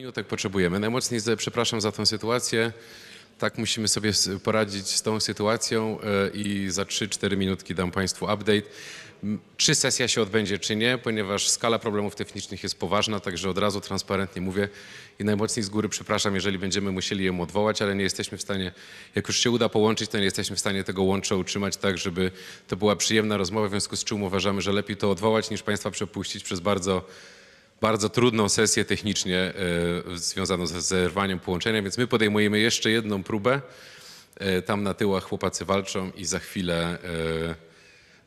minutek potrzebujemy. Najmocniej przepraszam za tę sytuację. Tak musimy sobie poradzić z tą sytuacją e, i za 3-4 minutki dam Państwu update. Czy sesja się odbędzie, czy nie, ponieważ skala problemów technicznych jest poważna, także od razu transparentnie mówię i najmocniej z góry przepraszam, jeżeli będziemy musieli ją odwołać, ale nie jesteśmy w stanie, jak już się uda połączyć, to nie jesteśmy w stanie tego łącza utrzymać tak, żeby to była przyjemna rozmowa, w związku z czym uważamy, że lepiej to odwołać niż Państwa przepuścić przez bardzo bardzo trudną sesję technicznie e, związaną ze zerwaniem połączenia, więc my podejmujemy jeszcze jedną próbę. E, tam na tyłach chłopacy walczą i za chwilę, e,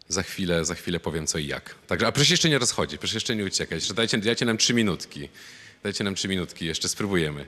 za chwilę, za chwilę powiem co i jak. Także, a przecież jeszcze nie rozchodzi, przecież jeszcze nie uciekać. Dajcie, dajcie nam trzy minutki. Dajcie nam trzy minutki, jeszcze spróbujemy.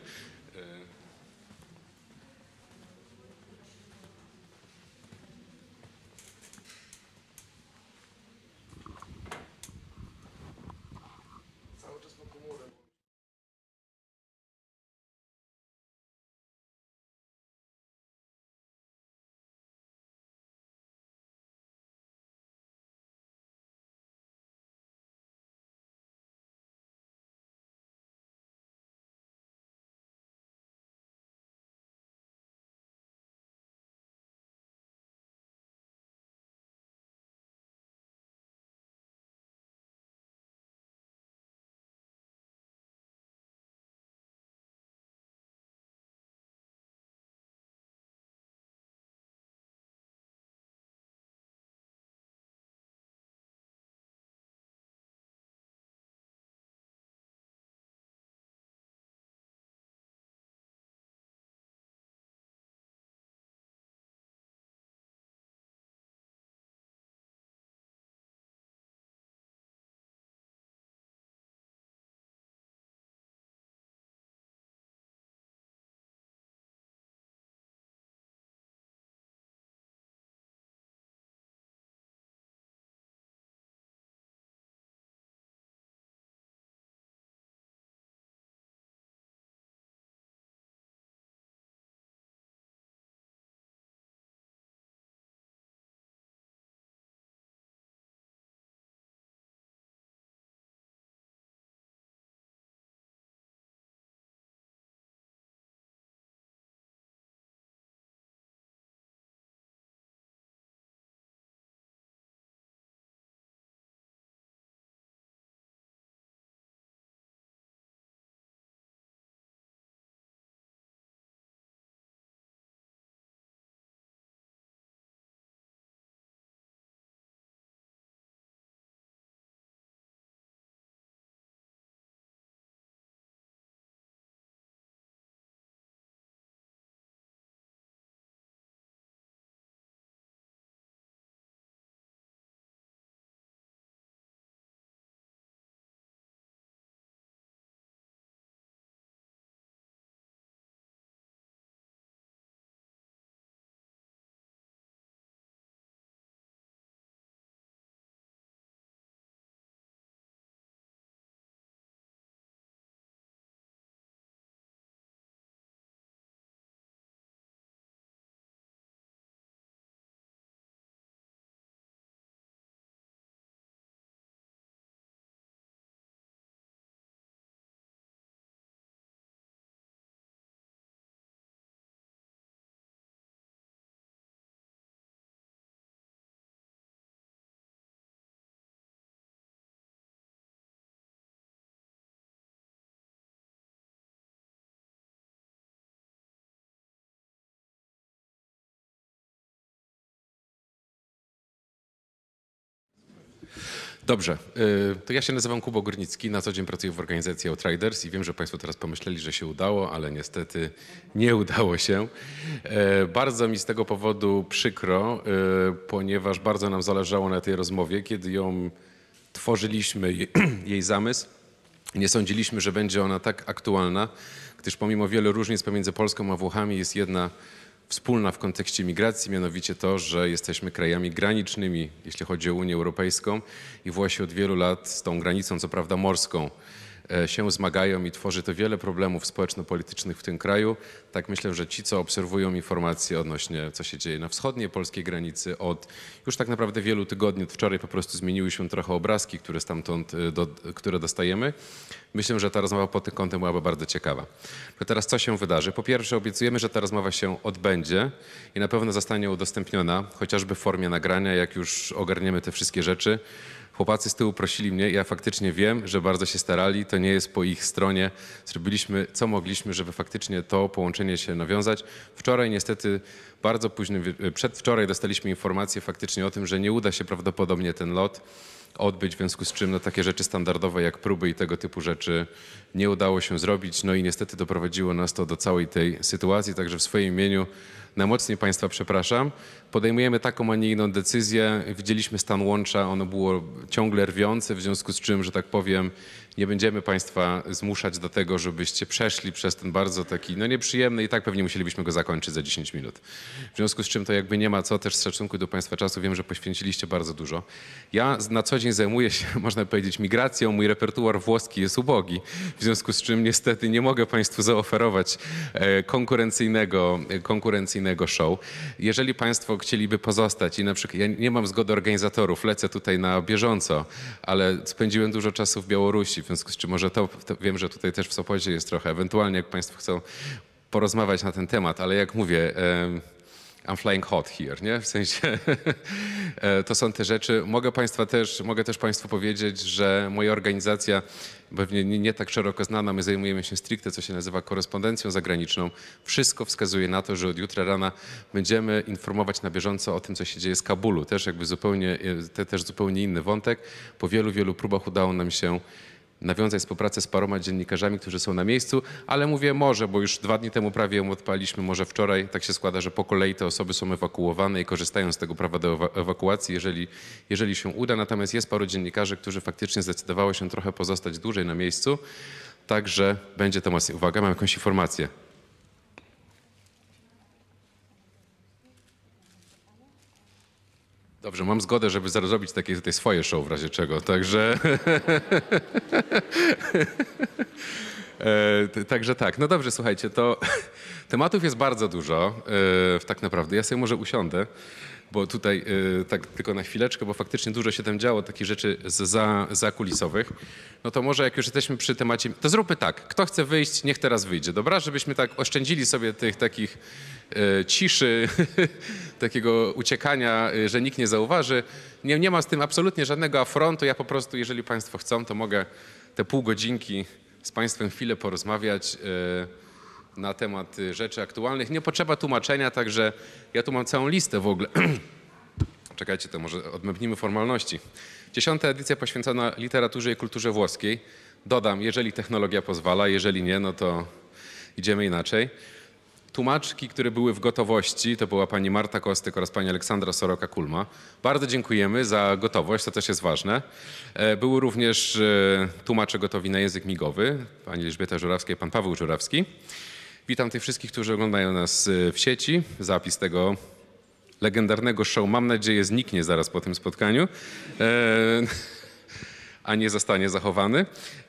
Dobrze, y, to ja się nazywam Kubo Górnicki, na co dzień pracuję w organizacji Outriders i wiem, że Państwo teraz pomyśleli, że się udało, ale niestety nie udało się. Y, bardzo mi z tego powodu przykro, y, ponieważ bardzo nam zależało na tej rozmowie, kiedy ją tworzyliśmy, jej zamysł. Nie sądziliśmy, że będzie ona tak aktualna, gdyż pomimo wielu różnic pomiędzy Polską a Włochami jest jedna wspólna w kontekście migracji, mianowicie to, że jesteśmy krajami granicznymi, jeśli chodzi o Unię Europejską i właśnie od wielu lat z tą granicą, co prawda morską, E, się zmagają i tworzy to wiele problemów społeczno-politycznych w tym kraju. Tak myślę, że ci, co obserwują informacje odnośnie, co się dzieje na wschodniej polskiej granicy od już tak naprawdę wielu tygodni, od wczoraj po prostu zmieniły się trochę obrazki, które stamtąd, e, do, które dostajemy. Myślę, że ta rozmowa pod tym kątem byłaby bardzo ciekawa. To teraz co się wydarzy? Po pierwsze obiecujemy, że ta rozmowa się odbędzie i na pewno zostanie udostępniona, chociażby w formie nagrania, jak już ogarniemy te wszystkie rzeczy. Chłopacy z tyłu prosili mnie, ja faktycznie wiem, że bardzo się starali, to nie jest po ich stronie. Zrobiliśmy co mogliśmy, żeby faktycznie to połączenie się nawiązać. Wczoraj niestety, bardzo późno, e, przedwczoraj dostaliśmy informację faktycznie o tym, że nie uda się prawdopodobnie ten lot odbyć, w związku z czym no, takie rzeczy standardowe jak próby i tego typu rzeczy nie udało się zrobić. No i niestety doprowadziło nas to do całej tej sytuacji, także w swoim imieniu najmocniej Państwa przepraszam. Podejmujemy taką, a nie inną decyzję. Widzieliśmy stan łącza, ono było ciągle rwiące, w związku z czym, że tak powiem, nie będziemy Państwa zmuszać do tego, żebyście przeszli przez ten bardzo taki, no nieprzyjemny i tak pewnie musielibyśmy go zakończyć za 10 minut. W związku z czym to jakby nie ma co, też z szacunku do Państwa czasu wiem, że poświęciliście bardzo dużo. Ja na co dzień zajmuję się, można powiedzieć, migracją, mój repertuar włoski jest ubogi, w związku z czym niestety nie mogę Państwu zaoferować e, konkurencyjnego, e, konkurencyjnego show. Jeżeli Państwo chcieliby pozostać i na przykład, ja nie mam zgody organizatorów, lecę tutaj na bieżąco, ale spędziłem dużo czasu w Białorusi, w związku z czym może to, to wiem, że tutaj też w Sopocie jest trochę, ewentualnie jak Państwo chcą porozmawiać na ten temat, ale jak mówię... I'm flying hot here, nie? W sensie e, to są te rzeczy. Mogę, państwa też, mogę też Państwu powiedzieć, że moja organizacja pewnie nie, nie tak szeroko znana, my zajmujemy się stricte, co się nazywa korespondencją zagraniczną. Wszystko wskazuje na to, że od jutra rana będziemy informować na bieżąco o tym, co się dzieje z Kabulu. Też jakby zupełnie, e, te, też zupełnie inny wątek. Po wielu, wielu próbach udało nam się nawiązać współpracę z paroma dziennikarzami, którzy są na miejscu, ale mówię może, bo już dwa dni temu prawie ją odpaliśmy, może wczoraj tak się składa, że po kolei te osoby są ewakuowane i korzystają z tego prawa do ewakuacji, jeżeli, jeżeli się uda. Natomiast jest paru dziennikarzy, którzy faktycznie zdecydowało się trochę pozostać dłużej na miejscu, także będzie to mocniej. Uwaga, mam jakąś informację. Dobrze, mam zgodę, żeby zrobić takie tutaj swoje show w razie czego, także... E, także tak, no dobrze, słuchajcie, to tematów jest bardzo dużo, e, tak naprawdę. Ja sobie może usiądę, bo tutaj e, tak tylko na chwileczkę, bo faktycznie dużo się tam działo, takich rzeczy z za, za kulisowych. No to może jak już jesteśmy przy temacie, to zróbmy tak, kto chce wyjść, niech teraz wyjdzie, dobra? Żebyśmy tak oszczędzili sobie tych takich E, ciszy, takiego uciekania, e, że nikt nie zauważy. Nie, nie ma z tym absolutnie żadnego afrontu. Ja po prostu, jeżeli Państwo chcą, to mogę te pół godzinki z Państwem chwilę porozmawiać e, na temat rzeczy aktualnych. Nie potrzeba tłumaczenia, także ja tu mam całą listę w ogóle. Czekajcie, to może odmębnimy formalności. Dziesiąta edycja poświęcona literaturze i kulturze włoskiej. Dodam, jeżeli technologia pozwala, jeżeli nie, no to idziemy inaczej tłumaczki, które były w gotowości, to była pani Marta Kostyk oraz pani Aleksandra Soroka-Kulma. Bardzo dziękujemy za gotowość, to też jest ważne. E, były również e, tłumacze gotowi na język migowy, pani Elżbieta Żurawska i pan Paweł Żurawski. Witam tych wszystkich, którzy oglądają nas e, w sieci. Zapis tego legendarnego show, mam nadzieję, zniknie zaraz po tym spotkaniu a nie zostanie zachowany.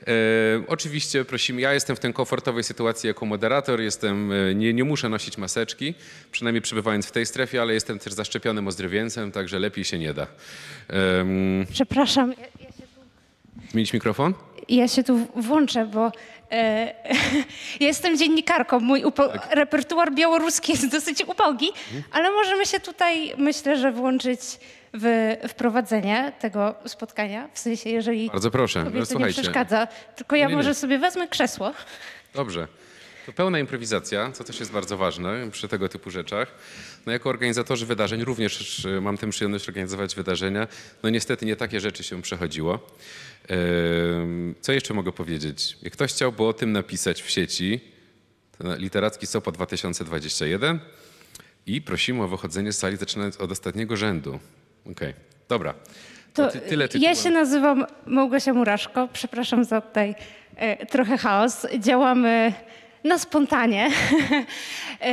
E, oczywiście prosimy, ja jestem w tej komfortowej sytuacji jako moderator, jestem, e, nie, nie muszę nosić maseczki, przynajmniej przebywając w tej strefie, ale jestem też zaszczepionym ozdrowieńcem, także lepiej się nie da. Przepraszam. Zmienić mikrofon? Ja się tu włączę, bo e, jestem dziennikarką. Mój tak. repertuar białoruski jest dosyć ubogi, mhm. ale możemy się tutaj, myślę, że włączyć w, tego spotkania. W sensie, jeżeli Bardzo proszę. No, to nie przeszkadza. Tylko ja nie, może nie. sobie wezmę krzesło. Dobrze. To pełna improwizacja, co też jest bardzo ważne przy tego typu rzeczach. No jako organizatorzy wydarzeń również e, mam tę przyjemność organizować wydarzenia. No niestety nie takie rzeczy się przechodziło. Co jeszcze mogę powiedzieć? Jak ktoś chciałby o tym napisać w sieci, to Literacki SOPA 2021 i prosimy o wychodzenie z sali zaczynając od ostatniego rzędu. Okej, okay. dobra. To tyle tytułem. ja się nazywam Małgosia Muraszko, przepraszam za tutaj e, trochę chaos. Działamy na spontanie. e,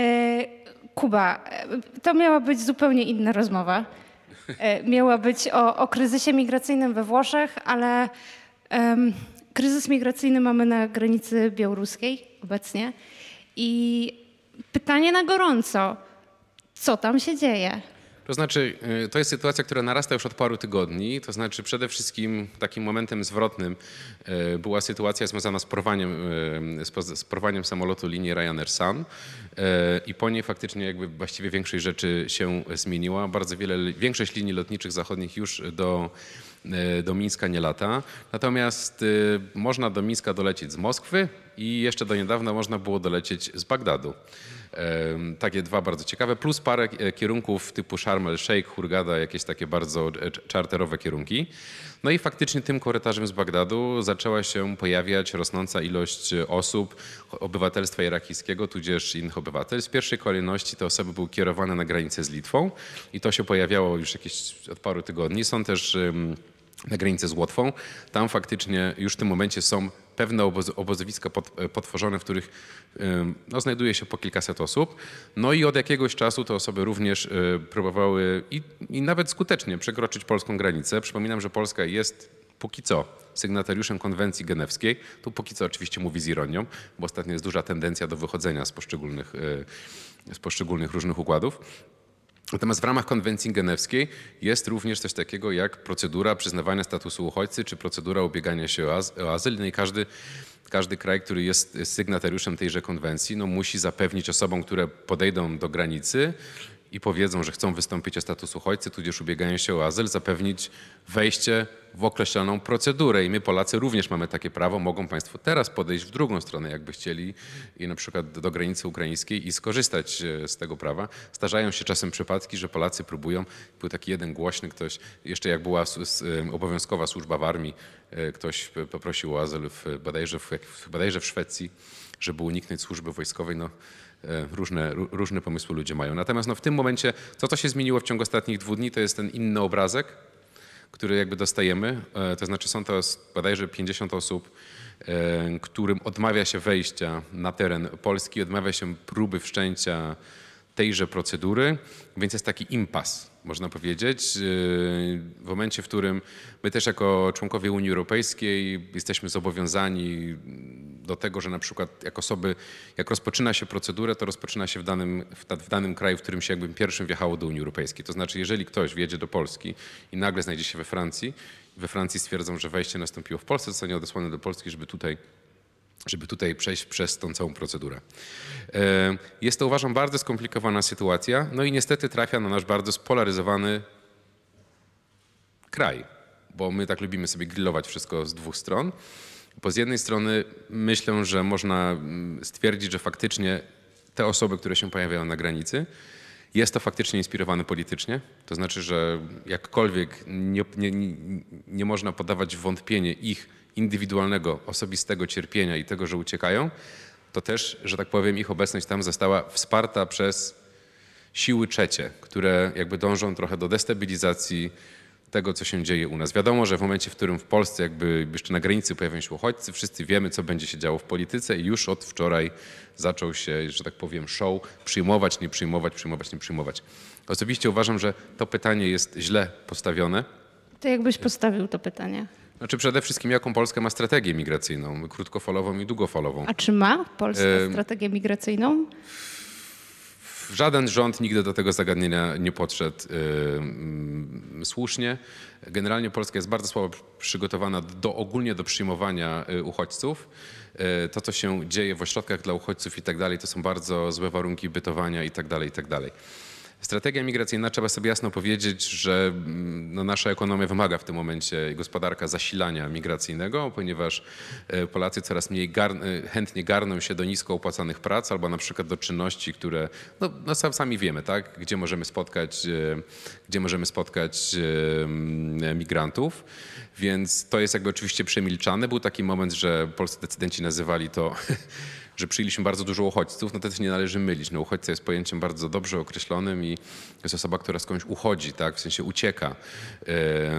Kuba, e, to miała być zupełnie inna rozmowa. E, miała być o, o, kryzysie migracyjnym we Włoszech, ale um, kryzys migracyjny mamy na granicy białoruskiej obecnie. I pytanie na gorąco, co tam się dzieje? To znaczy, y, to jest sytuacja, która narasta już od paru tygodni. To znaczy, przede wszystkim takim momentem zwrotnym y, była sytuacja związana z porwaniem, y, z porwaniem samolotu linii Ryanair Sun i po niej faktycznie jakby właściwie większość rzeczy się zmieniła. Bardzo wiele, większość linii lotniczych zachodnich już do E, do Mińska nie lata. Natomiast e, można do Mińska dolecieć z Moskwy i jeszcze do niedawna można było dolecieć z Bagdadu. Takie dwa bardzo ciekawe, plus parę e, kierunków typu Sharm el-Sheikh, Hurgada, jakieś takie bardzo czarterowe kierunki. No i faktycznie tym korytarzem z Bagdadu zaczęła się pojawiać rosnąca ilość osób obywatelstwa irakijskiego, tudzież innych obywateli. W pierwszej kolejności te osoby były kierowane na granicę z Litwą i to się pojawiało już jakieś od paru tygodni. Są też na granicę z Łotwą. Tam faktycznie już w tym momencie są pewne oboz obozowiska pod, e, potworzone, w których no, znajduje się po kilkaset osób. No i od jakiegoś czasu te osoby również e, próbowały i, i nawet skutecznie przekroczyć polską granicę. Przypominam, że Polska jest póki co sygnatariuszem konwencji genewskiej. Tu póki co oczywiście mówi z ironią, bo ostatnio jest duża tendencja do wychodzenia z poszczególnych, e, z poszczególnych różnych układów. Natomiast w ramach konwencji genewskiej jest również coś takiego jak procedura przyznawania statusu uchodźcy czy procedura ubiegania się o, az o azyl. No i każdy, każdy kraj, który jest sygnatariuszem tejże konwencji, no musi zapewnić osobom, które podejdą do granicy, i powiedzą, że chcą wystąpić o status uchodźcy, tudzież ubiegają się o azyl, zapewnić wejście w określoną procedurę. I my, Polacy, również mamy takie prawo. Mogą Państwo teraz podejść w drugą stronę, jakby chcieli, i na przykład do granicy ukraińskiej i skorzystać e, z tego prawa. Starzają się czasem przypadki, że Polacy próbują. Był taki jeden głośny ktoś, jeszcze jak była obowiązkowa służba w armii, e, ktoś poprosił o azyl w, bodajże, w, bodajże w Szwecji, żeby uniknąć służby wojskowej. No, E, różne, różne pomysły ludzie mają. Natomiast no, w tym momencie, co to się zmieniło w ciągu ostatnich dwóch dni, to jest ten inny obrazek, który jakby dostajemy. E, to znaczy są to bodajże 50 osób, e, którym odmawia się wejścia na teren Polski, odmawia się próby wszczęcia tejże procedury, więc jest taki impas, można powiedzieć, e, w momencie, w którym my też jako członkowie Unii Europejskiej jesteśmy zobowiązani do tego, że na przykład jak osoby, jak rozpoczyna się procedurę, to rozpoczyna się w danym, w danym kraju, w którym się jakby pierwszym wjechało do Unii Europejskiej. To znaczy, jeżeli ktoś wjedzie do Polski i nagle znajdzie się we Francji, we Francji stwierdzą, że wejście nastąpiło w Polsce, zostanie odesłany do Polski, żeby tutaj żeby tutaj przejść przez tą całą procedurę. E, jest to, uważam, bardzo skomplikowana sytuacja, no i niestety trafia na nasz bardzo spolaryzowany kraj, bo my tak lubimy sobie grillować wszystko z dwóch stron. Bo z jednej strony myślę, że można mm, stwierdzić, że faktycznie te osoby, które się pojawiają na granicy, jest to faktycznie inspirowane politycznie. To znaczy, że jakkolwiek nie, nie, nie można podawać wątpienie ich indywidualnego, osobistego cierpienia i tego, że uciekają, to też, że tak powiem, ich obecność tam została wsparta przez siły trzecie, które jakby dążą trochę do destabilizacji tego, co się dzieje u nas. Wiadomo, że w momencie, w którym w Polsce jakby jeszcze na granicy pojawią się uchodźcy, wszyscy wiemy, co będzie się działo w polityce i już od wczoraj zaczął się, że tak powiem, show przyjmować, nie przyjmować, przyjmować, nie przyjmować. Osobiście uważam, że to pytanie jest źle postawione. To jakbyś postawił to pytanie? Znaczy przede wszystkim, jaką Polska ma strategię migracyjną, krótkofalową i długofalową. A czy ma Polska strategię migracyjną? Żaden rząd nigdy do tego zagadnienia nie podszedł słusznie. Generalnie Polska jest bardzo słabo przygotowana do, ogólnie do przyjmowania y, uchodźców. E, to, co się dzieje w ośrodkach dla uchodźców i tak dalej, to są bardzo złe warunki bytowania i tak dalej, i tak dalej. Strategia migracyjna, trzeba sobie jasno powiedzieć, że mm, no, nasza ekonomia wymaga w tym momencie gospodarka zasilania migracyjnego, ponieważ e, Polacy coraz mniej gar e, chętnie garną się do nisko opłacanych prac albo na przykład do czynności, które no, no sami wiemy, tak? gdzie możemy spotkać, e, gdzie możemy spotkać mm, migrantów. Więc to jest jakby oczywiście przemilczane. Był taki moment, że polscy decydenci nazywali to że przyjęliśmy bardzo dużo uchodźców, no to też nie należy mylić. No, uchodźca jest pojęciem bardzo dobrze określonym i jest osoba, która skądś uchodzi, tak? w sensie ucieka.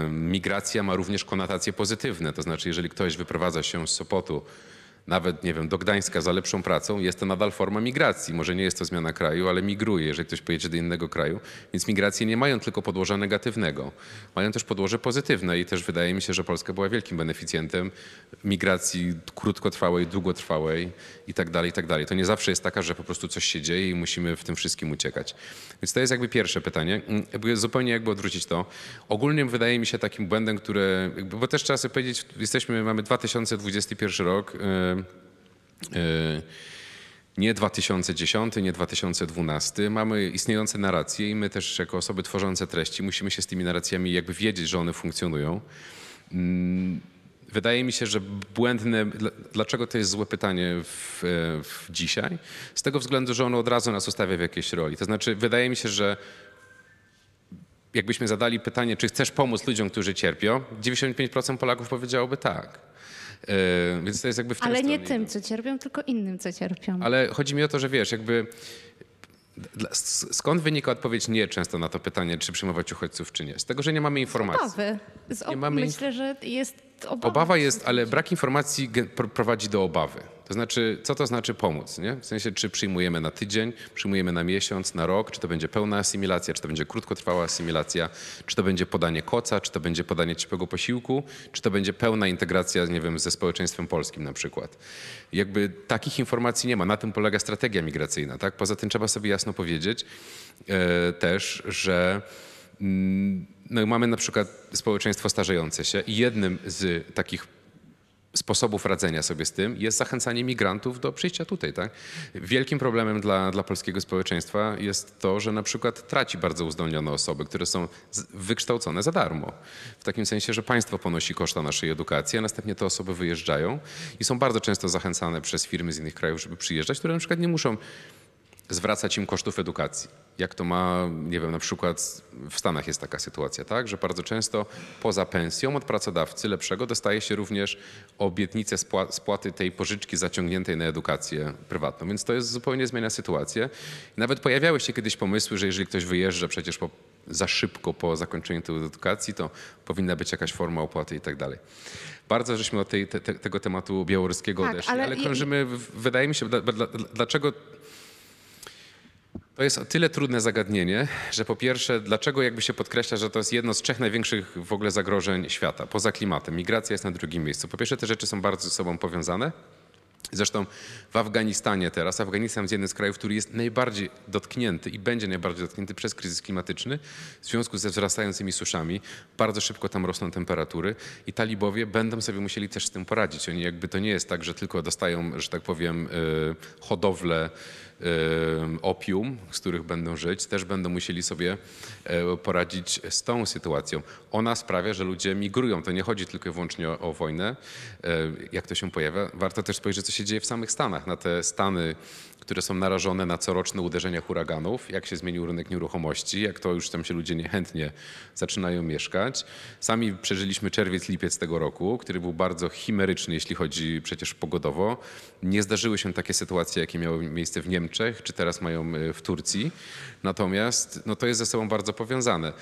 Migracja ma również konotacje pozytywne, to znaczy jeżeli ktoś wyprowadza się z Sopotu, nawet, nie wiem, do Gdańska za lepszą pracą, jest to nadal forma migracji. Może nie jest to zmiana kraju, ale migruje, jeżeli ktoś pojedzie do innego kraju. Więc migracje nie mają tylko podłoża negatywnego, mają też podłoże pozytywne i też wydaje mi się, że Polska była wielkim beneficjentem migracji krótkotrwałej, długotrwałej i tak dalej, i tak dalej. To nie zawsze jest taka, że po prostu coś się dzieje i musimy w tym wszystkim uciekać. Więc to jest jakby pierwsze pytanie. Mm, zupełnie jakby odwrócić to. Ogólnie wydaje mi się takim błędem, które, bo też trzeba sobie powiedzieć, jesteśmy, mamy 2021 rok, y, E, nie 2010, nie 2012. Mamy istniejące narracje i my też jako osoby tworzące treści musimy się z tymi narracjami jakby wiedzieć, że one funkcjonują. Mm, wydaje mi się, że błędne, dlaczego to jest złe pytanie w, e, w dzisiaj? Z tego względu, że ono od razu nas ustawia w jakiejś roli. To znaczy, wydaje mi się, że jakbyśmy zadali pytanie, czy chcesz pomóc ludziom, którzy cierpią, 95% Polaków powiedziałoby tak. Yy, więc to jest jakby w tym Ale nie tym, co cierpią, tylko innym, co cierpią. Ale chodzi mi o to, że wiesz, jakby Skąd wynika odpowiedź nie często na to pytanie, czy przyjmować uchodźców, czy nie? Z tego, że nie mamy informacji. Z obawy. Z ob... mamy... Myślę, że jest obawa. Obawa jest, ale brak informacji prowadzi do obawy. To znaczy, co to znaczy pomóc? Nie? W sensie, czy przyjmujemy na tydzień, przyjmujemy na miesiąc, na rok, czy to będzie pełna asymilacja, czy to będzie krótkotrwała asymilacja, czy to będzie podanie koca, czy to będzie podanie ciepłego posiłku, czy to będzie pełna integracja, nie wiem, ze społeczeństwem polskim na przykład. Jakby takich informacji nie ma. Na tym polega strategia migracyjna. Tak? Poza tym trzeba sobie jasno powiedzieć e, też, że mm, no mamy na przykład społeczeństwo starzejące się i jednym z takich sposobów radzenia sobie z tym jest zachęcanie migrantów do przyjścia tutaj. Tak? Wielkim problemem dla, dla polskiego społeczeństwa jest to, że na przykład traci bardzo uzdolnione osoby, które są wykształcone za darmo. W takim sensie, że państwo ponosi koszta naszej edukacji, a następnie te osoby wyjeżdżają i są bardzo często zachęcane przez firmy z innych krajów, żeby przyjeżdżać, które na przykład nie muszą zwracać im kosztów edukacji. Jak to ma, nie wiem, na przykład w Stanach jest taka sytuacja, tak, że bardzo często poza pensją od pracodawcy lepszego dostaje się również obietnicę spłaty tej pożyczki zaciągniętej na edukację prywatną. Więc to jest zupełnie zmienia sytuację. Nawet pojawiały się kiedyś pomysły, że jeżeli ktoś wyjeżdża przecież po, za szybko po zakończeniu tej edukacji, to powinna być jakaś forma opłaty i tak dalej. Bardzo żeśmy od tej, te, tego tematu białoruskiego tak, odeszli, ale, ale krążymy, i... wydaje mi się, dlaczego to jest o tyle trudne zagadnienie, że po pierwsze, dlaczego jakby się podkreśla, że to jest jedno z trzech największych w ogóle zagrożeń świata, poza klimatem. Migracja jest na drugim miejscu. Po pierwsze, te rzeczy są bardzo ze sobą powiązane. Zresztą w Afganistanie teraz, Afganistan jest jednym z krajów, który jest najbardziej dotknięty i będzie najbardziej dotknięty przez kryzys klimatyczny w związku ze wzrastającymi suszami. Bardzo szybko tam rosną temperatury i talibowie będą sobie musieli też z tym poradzić. Oni jakby to nie jest tak, że tylko dostają, że tak powiem, y, hodowlę opium, z których będą żyć, też będą musieli sobie e, poradzić z tą sytuacją. Ona sprawia, że ludzie migrują. To nie chodzi tylko i wyłącznie o, wojnę, e, jak to się pojawia. Warto też spojrzeć, co się dzieje w samych Stanach, na te Stany które są narażone na coroczne uderzenia huraganów, jak się zmienił rynek nieruchomości, jak to już tam się ludzie niechętnie zaczynają mieszkać. Sami przeżyliśmy czerwiec, lipiec tego roku, który był bardzo chimeryczny, jeśli chodzi przecież pogodowo. Nie zdarzyły się takie sytuacje, jakie miały miejsce w Niemczech Niemczech, czy teraz mają y, w Turcji. Natomiast no, to jest ze sobą bardzo powiązane.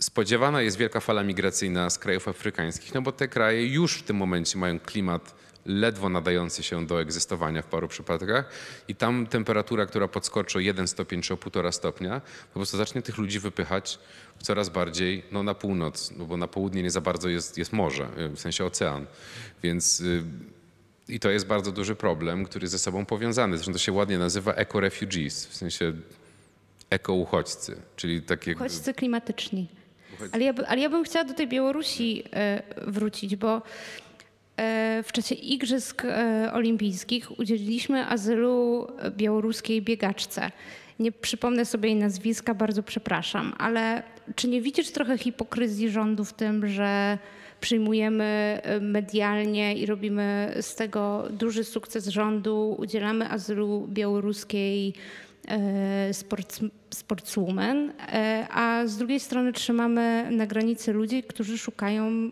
Spodziewana jest wielka fala migracyjna z krajów afrykańskich, no bo te kraje już w tym momencie mają klimat ledwo nadający się do egzystowania w paru przypadkach i tam temperatura, która podskoczy o 1 stopień czy o 1,5 stopnia, po prostu zacznie tych ludzi wypychać coraz bardziej no, na północ, no bo na południe nie za bardzo jest, jest morze, y, w sensie ocean. Więc... Yy, i to jest bardzo duży problem, który ze sobą powiązany. Zresztą to się ładnie nazywa eco-refugees, w sensie eko-uchodźcy, czyli takie... Uchodźcy klimatyczni. Uchodźcy. Ale, ja by, ale ja bym chciała do tej Białorusi e, wrócić, bo e, w czasie Igrzysk e, Olimpijskich udzieliliśmy azylu białoruskiej biegaczce. Nie przypomnę sobie jej nazwiska, bardzo przepraszam, ale czy nie widzisz trochę hipokryzji rządu w tym, że przyjmujemy e, medialnie i robimy z tego duży sukces rządu, udzielamy azylu białoruskiej e, sports, sportswoman, e, a z drugiej strony trzymamy na granicy ludzi, którzy szukają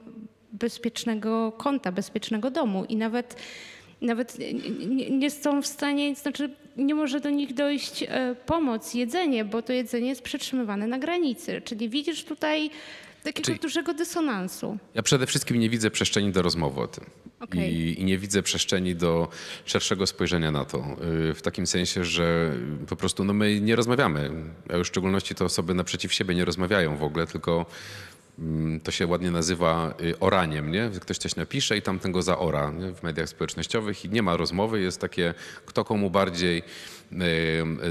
bezpiecznego konta, bezpiecznego domu i nawet nawet nie, nie są w stanie, znaczy nie może do nich dojść pomoc, jedzenie, bo to jedzenie jest przetrzymywane na granicy. Czyli widzisz tutaj takiego Czyli dużego dysonansu. Ja przede wszystkim nie widzę przestrzeni do rozmowy o tym. Okay. I, I, nie widzę przestrzeni do szerszego spojrzenia na to. Y, w takim sensie, że po prostu no my nie rozmawiamy. A już w szczególności te osoby naprzeciw siebie nie rozmawiają w ogóle, tylko mm, to się ładnie nazywa y, oraniem, nie? Ktoś coś napisze i tamten go zaora nie? w mediach społecznościowych i nie ma rozmowy, jest takie kto komu bardziej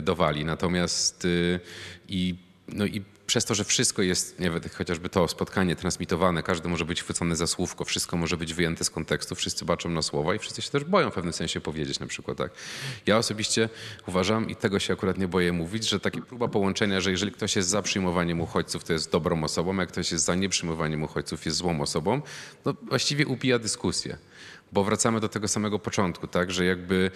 dowali. Natomiast y, i no i przez to, że wszystko jest, nie wiem, chociażby to spotkanie transmitowane, każdy może być chwycony za słówko, wszystko może być wyjęte z kontekstu, wszyscy baczą na słowa i wszyscy się też boją w pewnym sensie powiedzieć na przykład tak. Ja osobiście uważam i tego się akurat nie boję mówić, że taka próba połączenia, że jeżeli ktoś jest za przyjmowaniem uchodźców, to jest dobrą osobą, jak ktoś jest za nieprzyjmowaniem uchodźców, jest złą osobą, no właściwie upija dyskusję bo wracamy do tego samego początku, tak, że jakby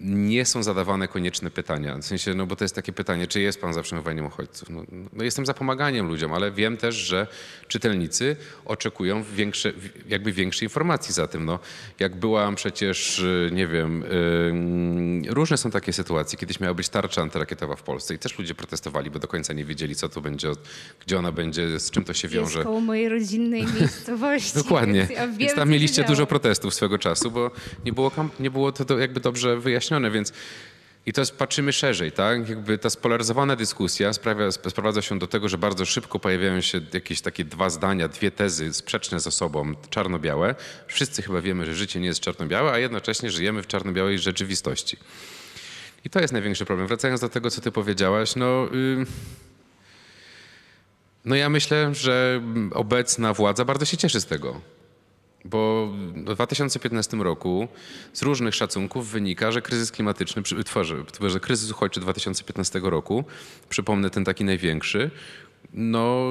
nie są zadawane konieczne pytania. W sensie, no bo to jest takie pytanie, czy jest pan za przemywaniem uchodźców? No, no jestem za pomaganiem ludziom, ale wiem też, że czytelnicy oczekują większe, jakby większej informacji za tym. No, jak byłam przecież, y, nie wiem, yy, różne są takie sytuacje. Kiedyś miała być tarcza antyrakietowa w Polsce i też ludzie protestowali, bo do końca nie wiedzieli, co to będzie, gdzie ona będzie, z czym to się wiąże. Jest koło mojej rodzinnej miejscowości. Dokładnie. Więc, ja wiem, więc tam mieliście dużo protestów swego czasu, bo nie było, nie było to jakby dobrze wyjaśnione wyjaśnione, więc i to jest, patrzymy szerzej, tak? Jakby ta spolaryzowana dyskusja sprawia, sprowadza się do tego, że bardzo szybko pojawiają się jakieś takie dwa zdania, dwie tezy sprzeczne ze sobą, czarno-białe. Wszyscy chyba wiemy, że życie nie jest czarno-białe, a jednocześnie żyjemy w czarno-białej rzeczywistości. I to jest największy problem. Wracając do tego, co ty powiedziałaś, no... Yy... No ja myślę, że obecna władza bardzo się cieszy z tego. Bo w 2015 roku z różnych szacunków wynika, że kryzys klimatyczny, tworzy, że kryzys uchodźczy 2015 roku, przypomnę ten taki największy, no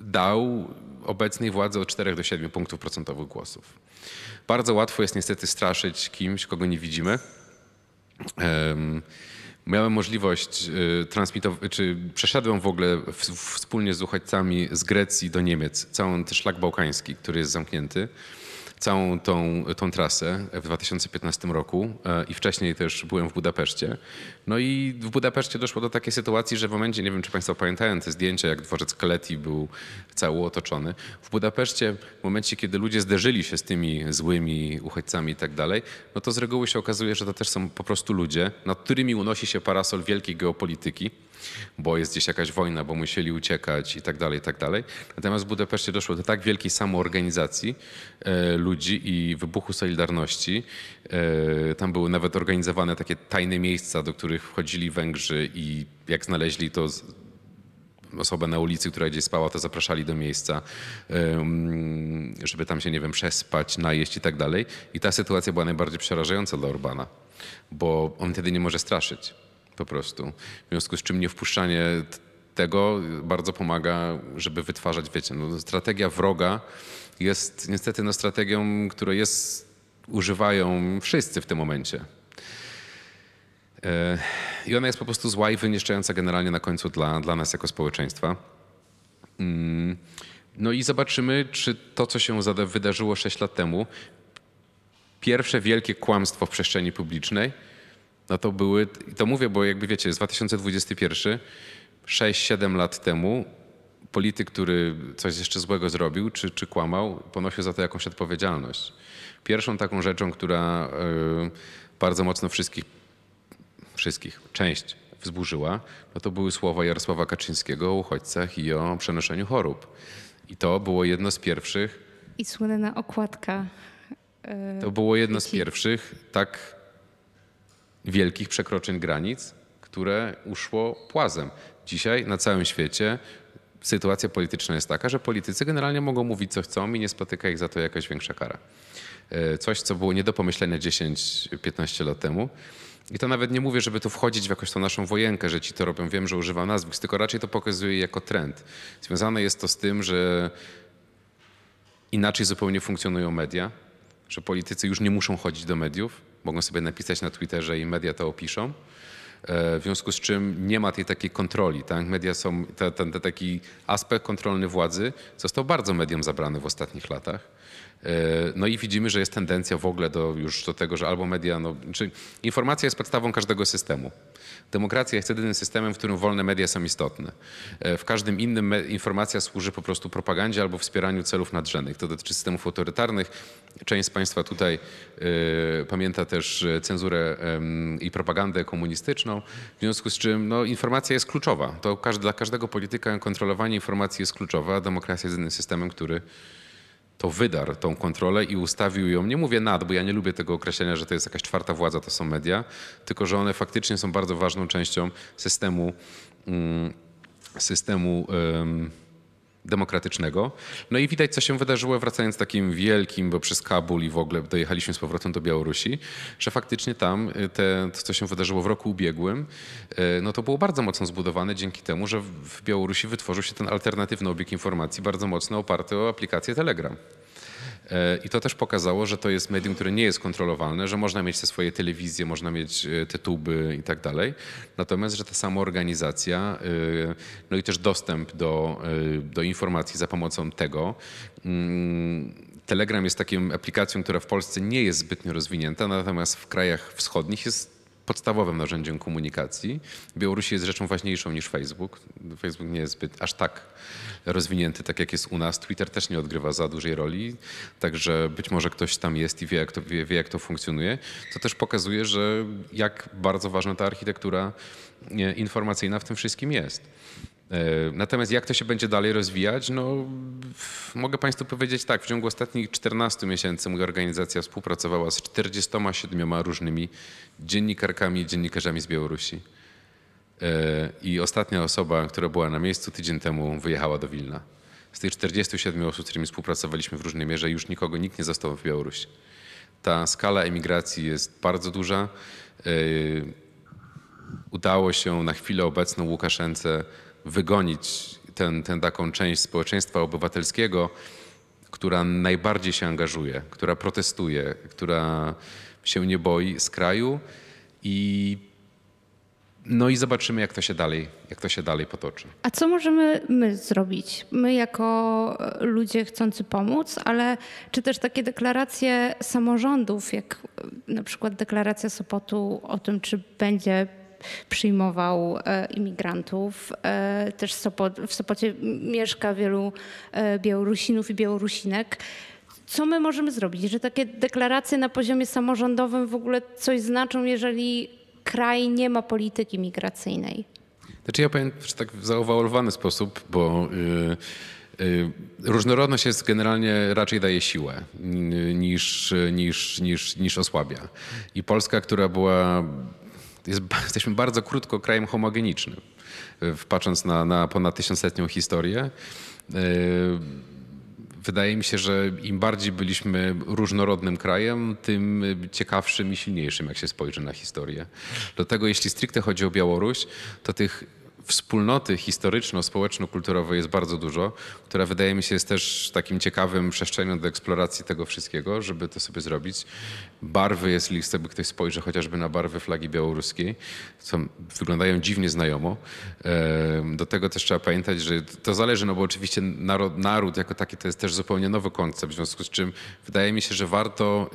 dał obecnej władzy od 4 do 7 punktów procentowych głosów. Bardzo łatwo jest niestety straszyć kimś, kogo nie widzimy. Um, miałem możliwość y, transmitować, czy przeszedłem w ogóle w, wspólnie z uchodźcami z Grecji do Niemiec, cały ten szlak bałkański, który jest zamknięty całą tą, tą trasę w 2015 roku e, i wcześniej też byłem w Budapeszcie. No i w Budapeszcie doszło do takiej sytuacji, że w momencie, nie wiem czy Państwo pamiętają te zdjęcia, jak dworzec Kleti był cały otoczony. W Budapeszcie w momencie, kiedy ludzie zderzyli się z tymi złymi uchodźcami i tak dalej, no to z reguły się okazuje, że to też są po prostu ludzie, nad którymi unosi się parasol wielkiej geopolityki bo jest gdzieś jakaś wojna, bo musieli uciekać i tak dalej, i tak dalej. Natomiast w Budapeszcie doszło do tak wielkiej samoorganizacji e, ludzi i wybuchu Solidarności. E, tam były nawet organizowane takie tajne miejsca, do których wchodzili Węgrzy i jak znaleźli to z, osobę na ulicy, która gdzieś spała, to zapraszali do miejsca, żeby tam się, nie wiem, przespać, najeść i tak dalej. I ta sytuacja była najbardziej przerażająca dla Orbana, bo on wtedy nie może straszyć po prostu. W związku z czym nie wpuszczanie tego bardzo pomaga, żeby wytwarzać, wiecie, no, strategia wroga jest niestety no, strategią, której jest, używają wszyscy w tym momencie. E, I ona jest po prostu zła i wyniszczająca generalnie na końcu dla, dla nas jako społeczeństwa. Mm, no i zobaczymy, czy to, co się wydarzyło 6 lat temu, pierwsze wielkie kłamstwo w przestrzeni publicznej, no to były, to mówię, bo jakby wiecie, jest 2021, 6-7 lat temu polityk, który coś jeszcze złego zrobił czy, czy kłamał, ponosił za to jakąś odpowiedzialność. Pierwszą taką rzeczą, która y, bardzo mocno wszystkich, wszystkich, część wzburzyła, no to były słowa Jarosława Kaczyńskiego o uchodźcach i o przenoszeniu chorób. I to było jedno z pierwszych. I słynna okładka. Yy, to było jedno z pierwszych tak wielkich przekroczeń granic, które uszło płazem. Dzisiaj na całym świecie sytuacja polityczna jest taka, że politycy generalnie mogą mówić co chcą i nie spotyka ich za to jakaś większa kara. E, coś, co było nie do pomyślenia 10-15 lat temu. I to nawet nie mówię, żeby tu wchodzić w jakąś tą naszą wojenkę, że ci to robią, wiem, że używam nazwisk, tylko raczej to pokazuje jako trend. Związane jest to z tym, że inaczej zupełnie funkcjonują media, że politycy już nie muszą chodzić do mediów, Mogą sobie napisać na Twitterze i media to opiszą. E, w związku z czym nie ma tej takiej kontroli. Tak? Media są, ten, ten, ten taki aspekt kontrolny władzy został bardzo mediom zabrany w ostatnich latach. E, no i widzimy, że jest tendencja w ogóle do, już do tego, że albo media, no, czy informacja jest podstawą każdego systemu. Demokracja jest jedynym systemem, w którym wolne media są istotne. E, w każdym innym informacja służy po prostu propagandzie albo wspieraniu celów nadrzędnych. To dotyczy systemów autorytarnych. Część z Państwa tutaj y, pamięta też cenzurę y, i propagandę komunistyczną, w związku z czym no, informacja jest kluczowa. To każdy, dla każdego polityka kontrolowanie informacji jest kluczowe, a demokracja jest jedynym systemem, który to wydarł tą kontrolę i ustawił ją, nie mówię nad, bo ja nie lubię tego określenia, że to jest jakaś czwarta władza, to są media, tylko że one faktycznie są bardzo ważną częścią systemu, mm, systemu demokratycznego. No i widać, co się wydarzyło, wracając takim wielkim, bo przez Kabul i w ogóle dojechaliśmy z powrotem do Białorusi, że faktycznie tam y, te, to, co się wydarzyło w roku ubiegłym, y, no to było bardzo mocno zbudowane dzięki temu, że w Białorusi wytworzył się ten alternatywny obieg informacji, bardzo mocno oparty o aplikację Telegram. E, I to też pokazało, że to jest medium, które nie jest kontrolowalne, że można mieć te swoje telewizje, można mieć e, te tuby i tak dalej. Natomiast, że ta sama organizacja, e, no i też dostęp do, do informacji za pomocą tego, mm, Telegram jest taką aplikacją, która w Polsce nie jest zbytnio rozwinięta, natomiast w krajach wschodnich jest podstawowym narzędziem komunikacji. Białorusi jest rzeczą ważniejszą niż Facebook. Facebook nie jest zbyt aż tak rozwinięty, tak jak jest u nas. Twitter też nie odgrywa za dużej roli, także być może ktoś tam jest i wie, jak to, wie, wie jak to funkcjonuje. To też pokazuje, że jak bardzo ważna ta architektura e, informacyjna w tym wszystkim jest. E, natomiast jak to się będzie dalej rozwijać? No, mogę Państwu powiedzieć tak, w ciągu ostatnich 14 miesięcy moja organizacja współpracowała z 47 różnymi dziennikarkami i dziennikarzami z Białorusi. E, I ostatnia osoba, która była na miejscu tydzień temu, wyjechała do Wilna. Z tych 47 osób, z którymi współpracowaliśmy w różnej mierze, już nikogo nikt nie został w Białorusi. Ta skala emigracji jest bardzo duża. E, udało się na chwilę obecną Łukaszence wygonić tę ten taką część społeczeństwa obywatelskiego, która najbardziej się angażuje, która protestuje, która się nie boi z kraju i no i zobaczymy, jak to się dalej, jak to się dalej potoczy. A co możemy my zrobić? My jako e, ludzie chcący pomóc, ale czy też takie deklaracje samorządów, jak e, na przykład deklaracja Sopotu o tym, czy będzie przyjmował e, imigrantów. E, też w Sopocie mieszka wielu e, Białorusinów i Białorusinek co my możemy zrobić? Że takie deklaracje na poziomie samorządowym w ogóle coś znaczą, jeżeli kraj nie ma polityki migracyjnej? Znaczy ja powiem że tak w sposób, bo yy, yy, różnorodność jest generalnie raczej daje siłę niż, niż, niż, niż osłabia. I Polska, która była jest, jesteśmy bardzo krótko krajem homogenicznym, patrząc na, na ponad tysiącletnią historię. E, wydaje mi się, że im bardziej byliśmy różnorodnym krajem, tym e, ciekawszym i silniejszym, jak się spojrzy na historię. Dlatego jeśli stricte chodzi o Białoruś, to tych wspólnoty historyczno-społeczno-kulturowej jest bardzo dużo, która wydaje mi się jest też takim ciekawym przestrzenią do eksploracji tego wszystkiego, żeby to sobie zrobić. Barwy jest list, jakby ktoś spojrzy chociażby na barwy flagi białoruskiej, co wyglądają dziwnie znajomo. Do tego też trzeba pamiętać, że to zależy, no bo oczywiście naród, naród jako taki to jest też zupełnie nowy koncept, w związku z czym wydaje mi się, że warto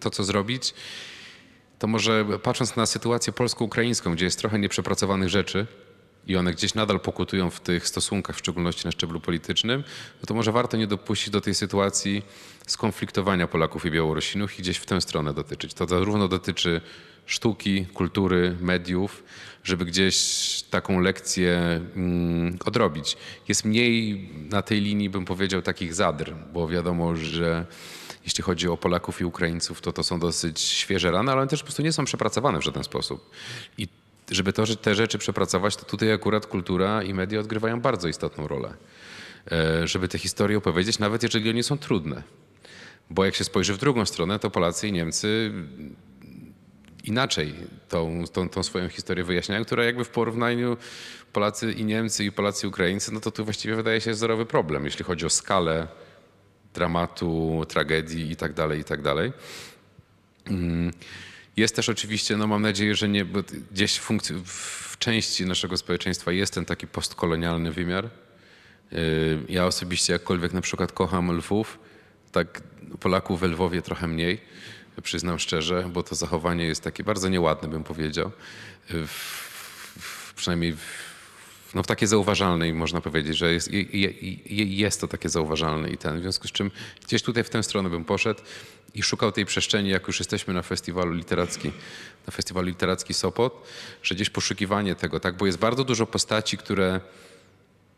to, co zrobić, to może patrząc na sytuację polsko-ukraińską, gdzie jest trochę nieprzepracowanych rzeczy, i one gdzieś nadal pokutują w tych stosunkach, w szczególności na szczeblu politycznym, no to może warto nie dopuścić do tej sytuacji skonfliktowania Polaków i Białorusinów i gdzieś w tę stronę dotyczyć. To zarówno dotyczy sztuki, kultury, mediów, żeby gdzieś taką lekcję mm, odrobić. Jest mniej na tej linii, bym powiedział, takich zadr, bo wiadomo, że jeśli chodzi o Polaków i Ukraińców, to to są dosyć świeże rany, ale one też po prostu nie są przepracowane w żaden sposób. I żeby to, że te rzeczy przepracować, to tutaj akurat kultura i media odgrywają bardzo istotną rolę, e, żeby te historie opowiedzieć, nawet jeżeli one są trudne. Bo jak się spojrzy w drugą stronę, to Polacy i Niemcy inaczej tą, tą, tą, swoją historię wyjaśniają, która jakby w porównaniu Polacy i Niemcy i Polacy i Ukraińcy, no to tu właściwie wydaje się zerowy problem, jeśli chodzi o skalę dramatu, tragedii i tak dalej, i tak dalej. Mm. Jest też oczywiście, no mam nadzieję, że nie, bo gdzieś w części naszego społeczeństwa jest ten taki postkolonialny wymiar. Yy, ja osobiście jakkolwiek na przykład kocham Lwów, tak Polaków we Lwowie trochę mniej, przyznam szczerze, bo to zachowanie jest takie bardzo nieładne, bym powiedział. Yy, w, w, przynajmniej w, no, w takie zauważalne i można powiedzieć, że jest, jest to takie zauważalne i ten. W związku z czym gdzieś tutaj w tę stronę bym poszedł i szukał tej przestrzeni, jak już jesteśmy na festiwalu literacki, na festiwalu literacki Sopot, że gdzieś poszukiwanie tego, tak? Bo jest bardzo dużo postaci, które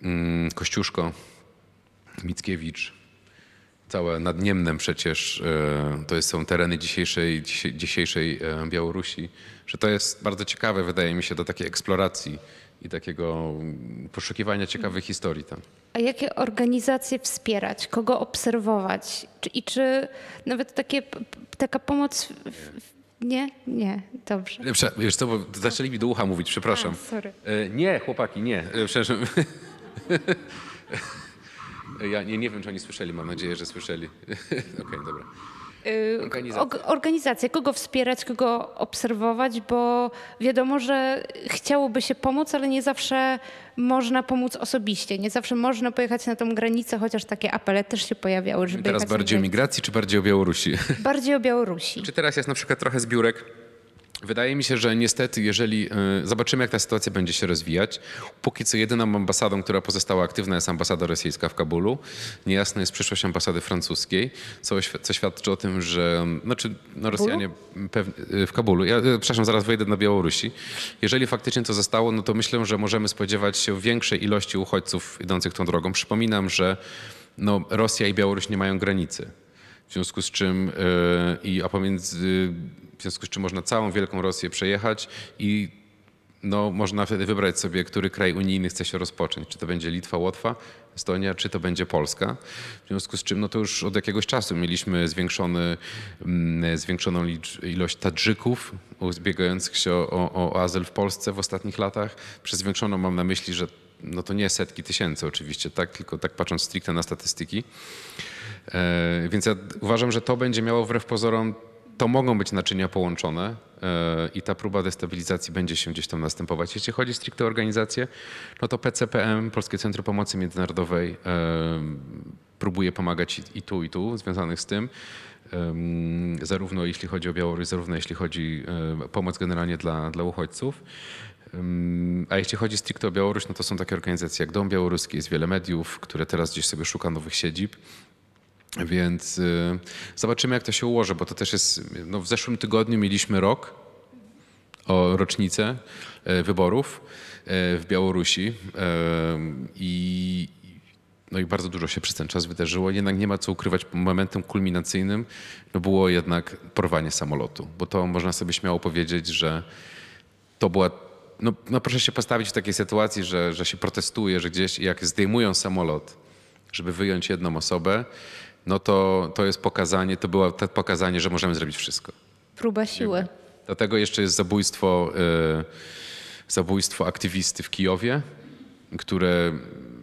mm, Kościuszko, Mickiewicz, całe nadniemne przecież, e, to jest, są tereny dzisiejszej, dzisiejszej e, Białorusi, że to jest bardzo ciekawe, wydaje mi się, do takiej eksploracji i takiego poszukiwania ciekawych historii tam. A jakie organizacje wspierać? Kogo obserwować? I czy nawet takie, taka pomoc... W, nie, nie, dobrze. Prze wiesz co, bo zaczęli mi do ucha mówić, przepraszam. A, sorry. E, nie, chłopaki, nie. E, przepraszam. Ja nie, nie wiem, czy oni słyszeli, mam nadzieję, że słyszeli. Okej, okay, dobra. Yy, organizację. kogo wspierać, kogo obserwować, bo wiadomo, że chciałoby się pomóc, ale nie zawsze można pomóc osobiście, nie zawsze można pojechać na tą granicę, chociaż takie apele też się pojawiały. Żeby I teraz bardziej o migracji, czy bardziej o Białorusi? Bardziej o Białorusi. czy teraz jest na przykład trochę zbiórek Wydaje mi się, że niestety, jeżeli e, zobaczymy, jak ta sytuacja będzie się rozwijać, póki co jedyną ambasadą, która pozostała aktywna, jest ambasada rosyjska w Kabulu. Niejasna jest przyszłość ambasady francuskiej, co, co świadczy o tym, że znaczy, no Rosjanie pewnie, w Kabulu. Ja, e, przepraszam, zaraz wejdę na Białorusi. Jeżeli faktycznie to zostało, no to myślę, że możemy spodziewać się większej ilości uchodźców idących tą drogą. Przypominam, że no, Rosja i Białoruś nie mają granicy w związku z czym, e, i, a pomiędzy, w związku z czym można całą Wielką Rosję przejechać i no, można wtedy wybrać sobie, który kraj unijny chce się rozpocząć. Czy to będzie Litwa, Łotwa, Estonia, czy to będzie Polska. W związku z czym no to już od jakiegoś czasu mieliśmy zwiększony, mm, zwiększoną ilość Tadżyków zbiegających się o, o, o azyl w Polsce w ostatnich latach. Przez zwiększoną mam na myśli, że no to nie setki tysięcy oczywiście, tak, tylko tak patrząc stricte na statystyki. E, więc ja uważam, że to będzie miało wbrew pozorom, to mogą być naczynia połączone e, i ta próba destabilizacji będzie się gdzieś tam następować. Jeśli chodzi stricte o organizację, no to PCPM, Polskie Centrum Pomocy Międzynarodowej, e, próbuje pomagać i tu, i tu związanych z tym zarówno jeśli chodzi o Białoruś, zarówno jeśli chodzi o pomoc generalnie dla, dla uchodźców. A jeśli chodzi stricte o Białoruś, no to są takie organizacje jak Dom Białoruski, jest wiele mediów, które teraz gdzieś sobie szuka nowych siedzib. Więc y, zobaczymy, jak to się ułoży, bo to też jest. No, w zeszłym tygodniu mieliśmy rok o rocznicę e, wyborów e, w Białorusi e, i no i bardzo dużo się przez ten czas wydarzyło. Jednak nie ma co ukrywać, momentem kulminacyjnym no było jednak porwanie samolotu, bo to można sobie śmiało powiedzieć, że to była. No, no proszę się postawić w takiej sytuacji, że, że się protestuje, że gdzieś jak zdejmują samolot, żeby wyjąć jedną osobę, no to, to jest pokazanie, to było to pokazanie, że możemy zrobić wszystko. Próba siły. Do tego jeszcze jest zabójstwo, y, zabójstwo aktywisty w Kijowie, które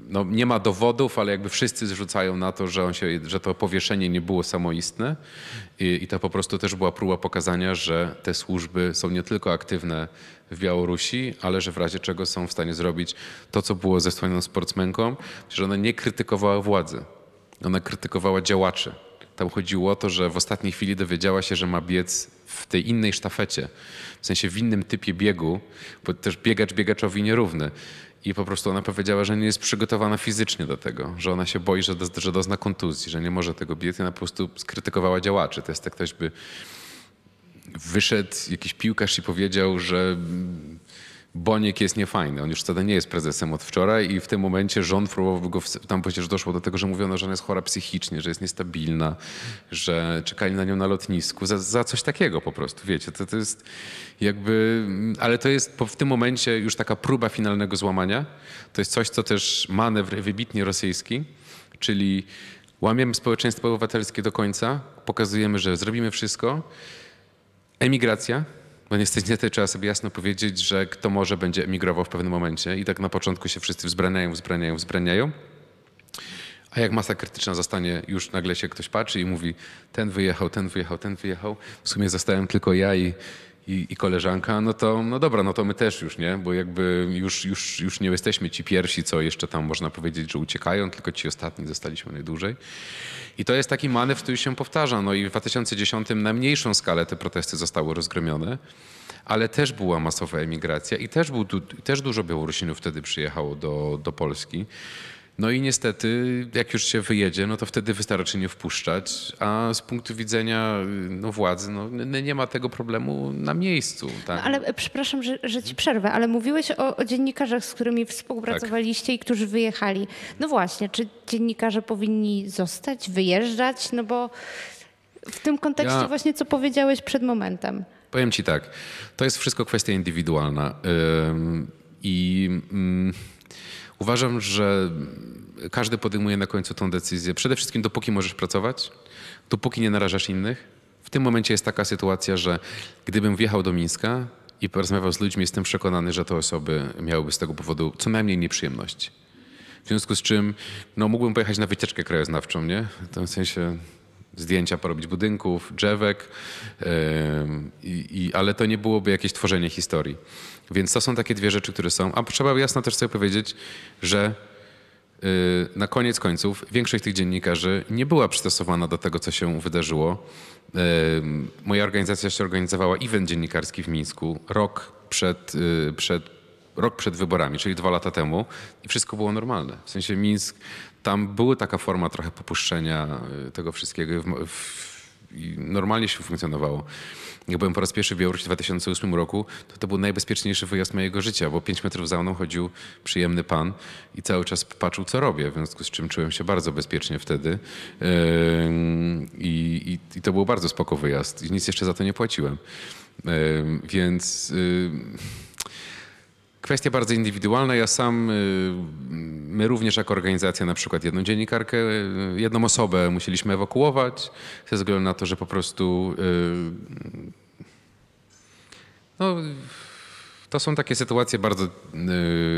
no, nie ma dowodów, ale jakby wszyscy zrzucają na to, że, on się, że to powieszenie nie było samoistne I, i to po prostu też była próba pokazania, że te służby są nie tylko aktywne w Białorusi, ale że w razie czego są w stanie zrobić to, co było ze swoją sportsmenką, że ona nie krytykowała władzy ona krytykowała działaczy. Tam chodziło o to, że w ostatniej chwili dowiedziała się, że ma biec w tej innej sztafecie, w sensie w innym typie biegu, bo też biegacz biegaczowi nierówny. I po prostu ona powiedziała, że nie jest przygotowana fizycznie do tego, że ona się boi, że, do, że dozna kontuzji, że nie może tego biec. I ona po prostu skrytykowała działaczy. To jest tak, ktoś by wyszedł jakiś piłkarz i powiedział, że Boniek jest niefajny. On już wtedy nie jest prezesem od wczoraj i w tym momencie rząd próbował go... W... Tam przecież doszło do tego, że mówiono, że ona jest chora psychicznie, że jest niestabilna, że czekali na nią na lotnisku. Za, za coś takiego po prostu, wiecie. To, to jest jakby... Ale to jest w tym momencie już taka próba finalnego złamania. To jest coś, co też manewr wybitnie rosyjski, czyli łamiemy społeczeństwo obywatelskie do końca, pokazujemy, że zrobimy wszystko. Emigracja, no niestety trzeba sobie jasno powiedzieć, że kto może będzie emigrował w pewnym momencie i tak na początku się wszyscy wzbraniają, wzbraniają, wzbraniają. A jak masa krytyczna zostanie, już nagle się ktoś patrzy i mówi ten wyjechał, ten wyjechał, ten wyjechał. W sumie zostałem tylko ja i i, i, koleżanka, no to no dobra, no to my też już, nie? Bo jakby już, już, już nie jesteśmy ci pierwsi, co jeszcze tam można powiedzieć, że uciekają, tylko ci ostatni zostaliśmy najdłużej. I to jest taki manewr, który się powtarza. No i w 2010 na mniejszą skalę te protesty zostały rozgromione, ale też była masowa emigracja i też, był, też dużo Białorusinów wtedy przyjechało do, do Polski. No i niestety, jak już się wyjedzie, no to wtedy wystarczy nie wpuszczać, a z punktu widzenia no, władzy no, nie ma tego problemu na miejscu. No, tak? No, ale e, przepraszam, że, że ci przerwę, ale mówiłeś o, o dziennikarzach, z którymi współpracowaliście tak. i którzy wyjechali. No właśnie, czy dziennikarze powinni zostać, wyjeżdżać? No bo w tym kontekście ja... właśnie, co powiedziałeś przed momentem. Powiem ci tak, to jest wszystko kwestia indywidualna. Yy, I... Yy, Uważam, że każdy podejmuje na końcu tą decyzję. Przede wszystkim dopóki możesz pracować, dopóki nie narażasz innych. W tym momencie jest taka sytuacja, że gdybym wjechał do Mińska i porozmawiał z ludźmi, jestem przekonany, że te osoby miałyby z tego powodu co najmniej nieprzyjemność. W związku z czym no, mógłbym pojechać na wycieczkę krajoznawczą, nie? W tym sensie zdjęcia porobić budynków, drzewek, i, ale to nie byłoby jakieś tworzenie historii. Więc to są takie dwie rzeczy, które są. A trzeba jasno też sobie powiedzieć, że y, na koniec końców większość tych dziennikarzy nie była przystosowana do tego, co się wydarzyło. Moja organizacja się organizowała event dziennikarski w Mińsku rok przed, y, przed rok przed wyborami, czyli dwa lata temu, i wszystko było normalne. W sensie Mińsk tam była taka forma trochę popuszczenia y, tego wszystkiego. W, w, normalnie się funkcjonowało. Jak byłem po raz pierwszy w Białorusi w 2008 roku, to to był najbezpieczniejszy wyjazd mojego życia, bo 5 metrów za mną chodził przyjemny pan i cały czas patrzył, co robię, w związku z czym czułem się bardzo bezpiecznie wtedy. I, i, i to był bardzo spoko wyjazd. I nic jeszcze za to nie płaciłem. Więc Kwestia bardzo indywidualna. Ja sam, y, my również jako organizacja na przykład jedną dziennikarkę, y, jedną osobę musieliśmy ewakuować ze względu na to, że po prostu y, no, to są takie sytuacje bardzo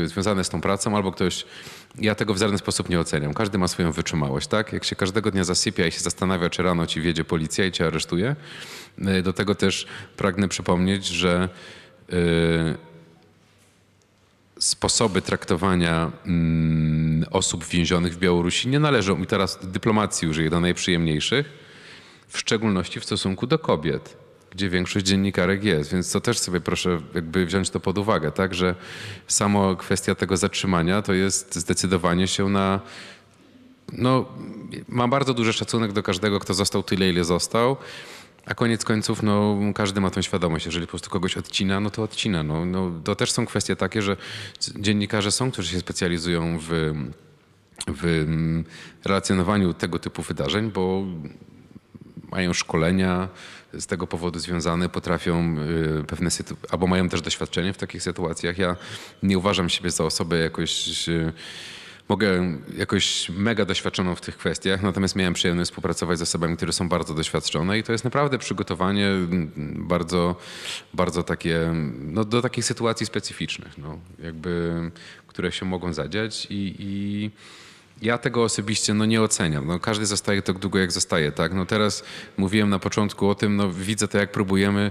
związane z tą pracą, albo ktoś. Ja tego w żaden sposób nie oceniam. Każdy ma swoją wytrzymałość, tak? Jak się każdego dnia zasypia i się zastanawia, czy rano ci wjedzie policja i cię aresztuje. do tego też pragnę przypomnieć, że sposoby traktowania mm, osób więzionych w Białorusi nie należą, mi teraz dyplomacji użyję do najprzyjemniejszych, w szczególności w stosunku do kobiet, gdzie większość dziennikarek jest. Więc to też sobie proszę jakby wziąć to pod uwagę, tak, że samo kwestia tego zatrzymania to jest zdecydowanie się na no, mam bardzo duży szacunek do każdego, kto został tyle, ile został. A koniec końców, no, każdy ma tą świadomość. Jeżeli po prostu kogoś odcina, no to odcina. No, no, to też są kwestie takie, że dziennikarze są, którzy się specjalizują w, w mm, relacjonowaniu tego typu wydarzeń, bo mają szkolenia z tego powodu związane, potrafią y, pewne sytuacje, albo mają też doświadczenie w takich sytuacjach. Ja nie uważam siebie za osobę jakoś y, mogę jakoś mega doświadczoną w tych kwestiach, natomiast miałem przyjemność współpracować z osobami, które są bardzo doświadczone i to jest naprawdę przygotowanie bardzo, bardzo takie, no, do takich sytuacji specyficznych, no, jakby, które się mogą zadziać i, i ja tego osobiście no, nie oceniam. No, każdy zostaje tak długo, jak zostaje. Tak? No, teraz mówiłem na początku o tym, no, widzę to, jak próbujemy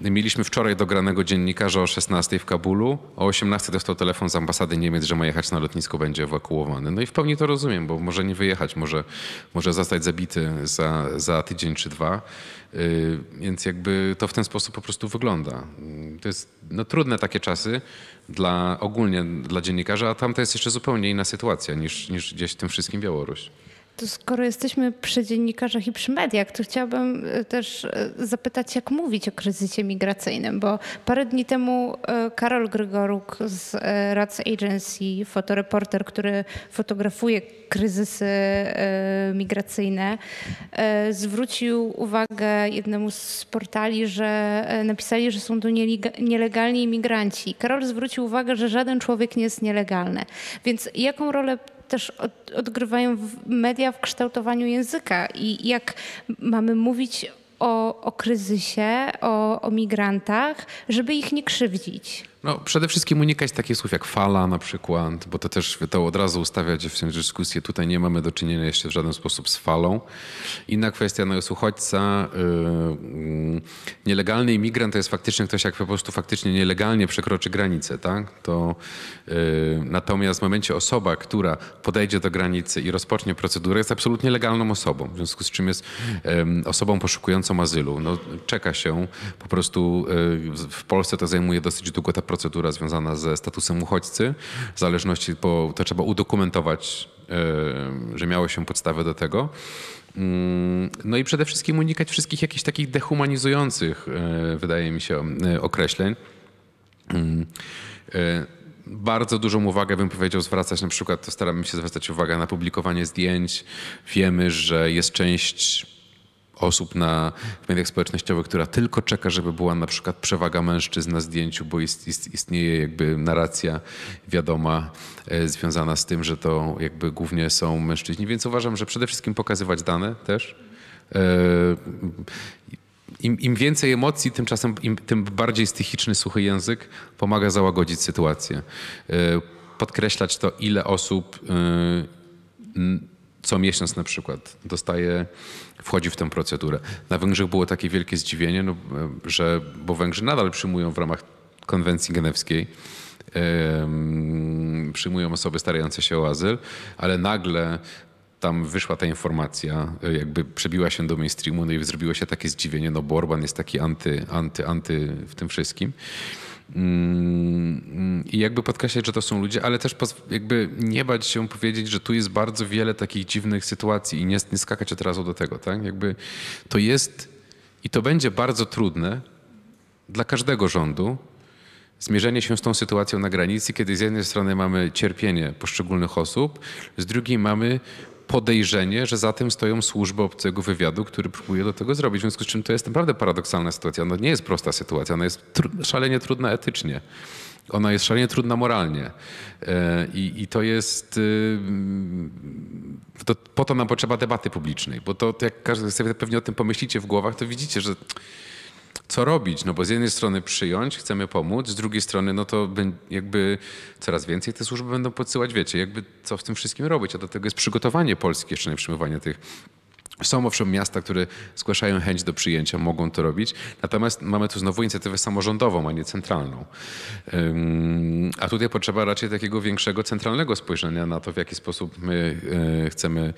Mieliśmy wczoraj dogranego dziennikarza o 16 w Kabulu, o 18 dostał telefon z ambasady Niemiec, że ma jechać na lotnisko, będzie ewakuowany. No i w pełni to rozumiem, bo może nie wyjechać, może, może zostać zabity za, za tydzień czy dwa. Y, więc jakby to w ten sposób po prostu wygląda. To jest no, trudne takie czasy dla, ogólnie dla dziennikarza, a tam to jest jeszcze zupełnie inna sytuacja niż, niż gdzieś w tym wszystkim Białoruś. To skoro jesteśmy przy dziennikarzach i przy mediach, to chciałabym e, też e, zapytać, jak mówić o kryzysie migracyjnym, bo parę dni temu e, Karol Grygoruk z Rats Agency, fotoreporter, który fotografuje kryzysy migracyjne, zwrócił uwagę jednemu z portali, że napisali, że są tu nielegalni imigranci. Karol zwrócił uwagę, że żaden człowiek nie jest nielegalny. Więc jaką rolę też od, odgrywają media w kształtowaniu języka i jak mamy mówić o, o kryzysie, o, o migrantach, żeby ich nie krzywdzić. No, przede wszystkim unikać takich słów jak fala na przykład, bo to też to od razu ustawiać w dyskusję. Tutaj nie mamy do czynienia jeszcze w żaden sposób z falą. Inna kwestia, no jest uchodźca. Yy, nielegalny imigrant to jest faktycznie ktoś, jak po prostu faktycznie nielegalnie przekroczy granicę, tak? To, yy, natomiast w momencie osoba, która podejdzie do granicy i rozpocznie procedurę, jest absolutnie legalną osobą, w związku z czym jest yy, osobą poszukującą azylu. No, czeka się po prostu yy, w Polsce to zajmuje dosyć długo ta procedura procedura związana ze statusem uchodźcy. W zależności, bo to trzeba udokumentować, e, że miało się podstawę do tego. Mm, no i przede wszystkim unikać wszystkich jakichś takich dehumanizujących, e, wydaje mi się, e, określeń mm, bardzo dużą uwagę bym powiedział zwracać, na przykład to staramy się zwracać uwagę na publikowanie zdjęć. Wiemy, że jest część osób na mediach społecznościowych, która tylko czeka, żeby była na przykład przewaga mężczyzn na zdjęciu, bo istnieje jakby narracja wiadoma e, związana z tym, że to jakby głównie są mężczyźni. Więc uważam, że przede wszystkim pokazywać dane też. E, Im, im więcej emocji, tymczasem im, tym bardziej stychiczny, suchy język pomaga załagodzić sytuację. E, podkreślać to, ile osób y, co miesiąc na przykład dostaje, wchodzi w tę procedurę. Na Węgrzech było takie wielkie zdziwienie, no, że, bo Węgrzy nadal przyjmują w ramach konwencji genewskiej yy, przyjmują osoby starające się o azyl, ale nagle tam wyszła ta informacja, jakby przebiła się do mainstreamu, no i zrobiło się takie zdziwienie, no bo Orban jest taki anty, anty, anty w tym wszystkim. Mm, mm, I jakby podkreślać, że to są ludzie, ale też jakby nie bać się powiedzieć, że tu jest bardzo wiele takich dziwnych sytuacji i nie, nie skakać od razu do tego, tak? Jakby to jest i to będzie bardzo trudne dla każdego rządu, zmierzenie się z tą sytuacją na granicy, kiedy z jednej strony mamy cierpienie poszczególnych osób, z drugiej mamy podejrzenie, że za tym stoją służby obcego wywiadu, który próbuje do tego zrobić. W związku z czym to jest naprawdę paradoksalna sytuacja. No nie jest prosta sytuacja, ona jest tru szalenie trudna etycznie. Ona jest szalenie trudna moralnie. E, I, i to jest. Y, to, po to nam potrzeba debaty publicznej, bo to, to jak każdy sobie pewnie o tym pomyślicie w głowach, to widzicie, że co robić, no bo z jednej strony przyjąć, chcemy pomóc, z drugiej strony no to jakby coraz więcej te służby będą podsyłać, wiecie, jakby co w tym wszystkim robić, a do tego jest przygotowanie Polski jeszcze na przyjmowanie tych są owszem miasta, które zgłaszają chęć do przyjęcia, mogą to robić, natomiast mamy tu znowu inicjatywę samorządową, a nie centralną. A tutaj potrzeba raczej takiego większego centralnego spojrzenia na to, w jaki sposób my y, chcemy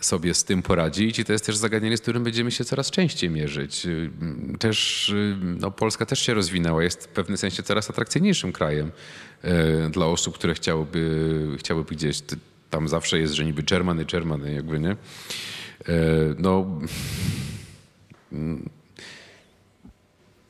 sobie z tym poradzić i to jest też zagadnienie, z którym będziemy się coraz częściej mierzyć. Też, no, Polska też się rozwinęła, jest w pewnym sensie coraz atrakcyjniejszym krajem e, dla osób, które chciałyby, chciałyby gdzieś, tam zawsze jest, że niby Germany, Germany jakby, nie? E, no...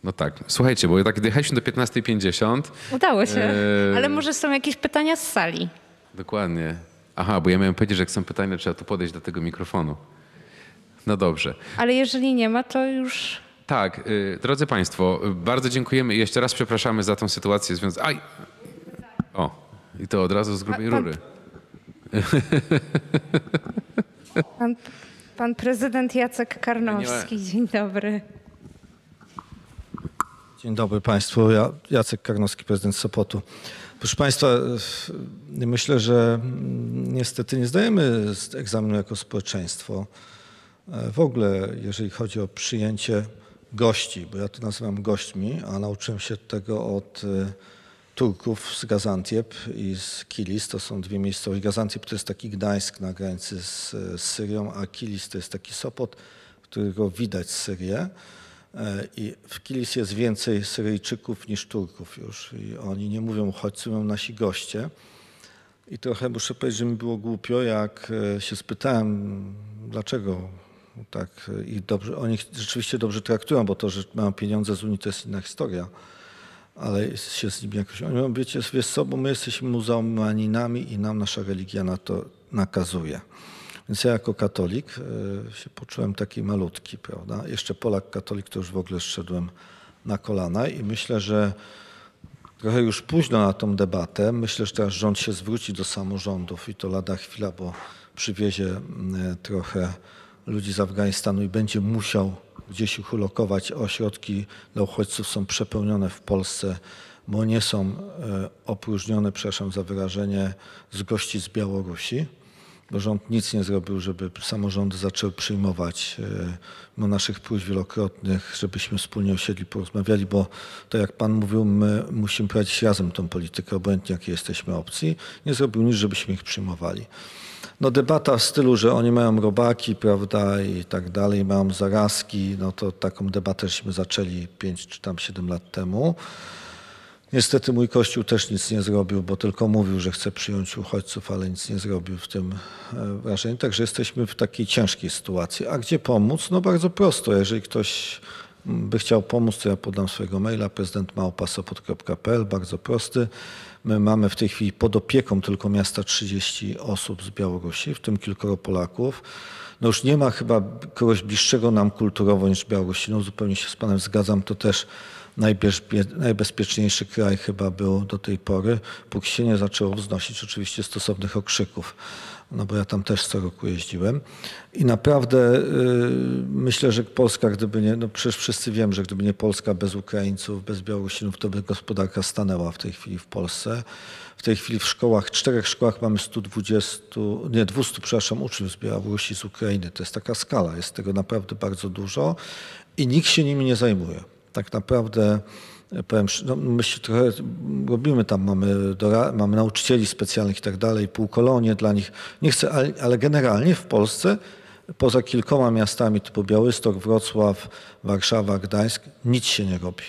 No tak. Słuchajcie, bo tak dojechaliśmy do 15.50. Udało się. E... Ale może są jakieś pytania z sali. Dokładnie. Aha, bo ja miałem powiedzieć, że jak są pytania, trzeba tu podejść do tego mikrofonu. No dobrze. Ale jeżeli nie ma, to już. Tak, y, drodzy Państwo, bardzo dziękujemy i jeszcze raz przepraszamy za tą sytuację związaną. Aj! O, i to od razu z grubej pan, rury. Pan, pan prezydent Jacek Karnowski, dzień dobry. Dzień dobry Państwu. Ja, Jacek Karnowski, prezydent Sopotu. Proszę Państwa, myślę, że niestety nie zdajemy egzaminu jako społeczeństwo. E, w ogóle, jeżeli chodzi o przyjęcie gości, bo ja to nazywam gośćmi, a nauczyłem się tego od e, Turków z Gazantiep i z Kilis. To są dwie miejscowości. Gazantiep to jest taki Gdańsk na granicy z e, Syrią, a Kilis to jest taki Sopot, którego widać Syrię. E, I w Kilis jest więcej Syryjczyków niż Turków już. I oni nie mówią uchodźcy, mówią nasi goście. I trochę muszę powiedzieć, że mi było głupio, jak e, się spytałem, dlaczego tak e, i dobrze, oni rzeczywiście dobrze traktują, bo to, że mają pieniądze z Unii, to jest inna historia. Ale się z nimi jakoś... Oni mówią, wiecie, wiesz co, bo my jesteśmy muzułmaninami i nam nasza religia na to nakazuje. Więc ja jako katolik e, się poczułem taki malutki, prawda? Jeszcze Polak katolik to już w ogóle szedłem na kolana i myślę, że trochę już późno na tą debatę. Myślę, że teraz rząd się zwróci do samorządów i to lada chwila, bo przywiezie mm, e, trochę ludzi z Afganistanu i będzie musiał gdzieś ich ulokować. Ośrodki dla uchodźców są przepełnione w Polsce, bo nie są e, opróżnione, przepraszam za wyrażenie, z gości z Białorusi bo rząd nic nie zrobił, żeby samorządy zaczęły przyjmować e, no, naszych pójść wielokrotnych, żebyśmy wspólnie usiedli, porozmawiali, bo to jak Pan mówił, my musimy prowadzić razem tą politykę, obojętnie jakie jesteśmy opcji. Nie zrobił nic, żebyśmy ich przyjmowali. No debata w stylu, że oni mają robaki, prawda, i tak dalej, mają zarazki, no to taką debatę żeśmy zaczęli 5 czy tam 7 lat temu. Niestety mój kościół też nic nie zrobił, bo tylko mówił, że chce przyjąć uchodźców, ale nic nie zrobił w tym e, wrażeniu. Także jesteśmy w takiej ciężkiej sytuacji. A gdzie pomóc? No bardzo prosto. Jeżeli ktoś by chciał pomóc, to ja podam swojego maila prezydentmałpasopot.pl, bardzo prosty. My mamy w tej chwili pod opieką tylko miasta 30 osób z Białorusi, w tym kilkoro Polaków. No już nie ma chyba kogoś bliższego nam kulturowo niż No zupełnie się z Panem zgadzam, to też najbezpieczniejszy kraj chyba był do tej pory, póki się nie zaczęło wznosić oczywiście stosownych okrzyków. No bo ja tam też co roku jeździłem. I naprawdę y, myślę, że Polska, gdyby nie, no przecież wszyscy wiem, że gdyby nie Polska bez Ukraińców, bez Białorusinów, to by gospodarka stanęła w tej chwili w Polsce. W tej chwili w szkołach, w czterech szkołach mamy 120, nie 200, przepraszam, uczniów z Białorusi, z Ukrainy. To jest taka skala, jest tego naprawdę bardzo dużo i nikt się nimi nie zajmuje tak naprawdę e, powiem, no my się trochę robimy tam, mamy, mamy nauczycieli specjalnych i tak dalej, półkolonie dla nich. Nie chcę, ale, ale generalnie w Polsce poza kilkoma miastami typu Białystok, Wrocław, Warszawa, Gdańsk, nic się nie robi.